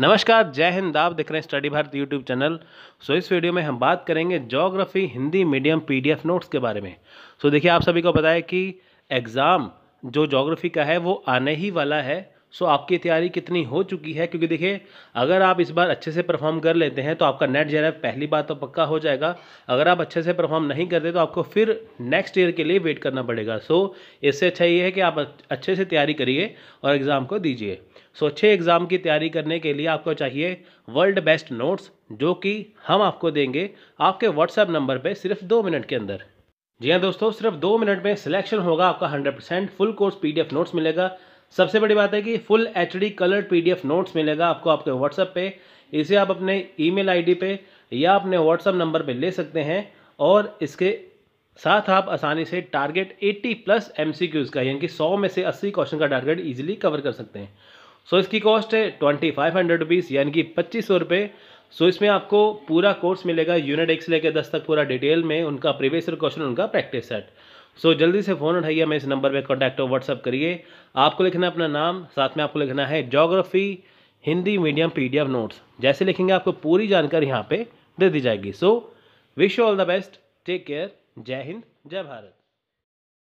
नमस्कार जय हिंद आप देख रहे हैं study Bharat YouTube channel so इस वीडियो में हम बात करेंगे geography Hindi medium PDF notes के बारे में सो देखिए आप सभी को पता है कि एग्ज़ाम जो जोग्राफी का है वो आने ही वाला है सो आपकी तैयारी कितनी हो चुकी है क्योंकि देखिए अगर आप इस बार अच्छे से परफॉर्म कर लेते हैं तो आपका नेट जो पहली बार तो पक्का हो जाएगा अगर आप अच्छे से परफॉर्म नहीं करते तो आपको फिर नेक्स्ट ईयर के लिए वेट करना पड़ेगा सो so, इससे अच्छा ये है कि आप अच्छे से तैयारी करिए और एग्ज़ाम को दीजिए सो so, अच्छे एग्ज़ाम की तैयारी करने के लिए आपको चाहिए वर्ल्ड बेस्ट नोट्स जो कि हम आपको देंगे आपके व्हाट्सएप नंबर पर सिर्फ दो मिनट के अंदर जी हाँ दोस्तों सिर्फ दो मिनट में सिलेक्शन होगा आपका 100 percent full course PDF notes मिलेगा सबसे बड़ी बात है कि full H D colour P D F notes मिलेगा आपको आपके व्हाट्सएप पे इसे आप अपने ई मेल आई डी पे या अपने व्हाट्सएप नंबर पे ले सकते हैं और इसके साथ आप आसानी से target 80 plus M C Qs का यानी कि 100 में से 80 क्वेश्चन का टारगेट इजीली कवर कर सकते हैं सो so, इसकी कॉस्ट है ट्वेंटी फाइव हंड्रेड रुपीज़ यानी कि पच्चीस सौ रुपये सो इसमें आपको पूरा कोर्स मिलेगा यूनिट एक से लेकर दस तक पूरा डिटेल में उनका प्रीवियस क्वेश्चन उनका प्रैक्टिस सेट सो जल्दी से फ़ोन उठाइए हमें इस नंबर पर कॉन्टैक्ट और व्हाट्सअप करिए आपको लिखना है अपना नाम साथ में आपको लिखना है geography Hindi medium F notes जैसे लिखेंगे आपको पूरी जानकारी यहाँ पर दे दी जाएगी so wish you all the best take care जय हिंद जय भारत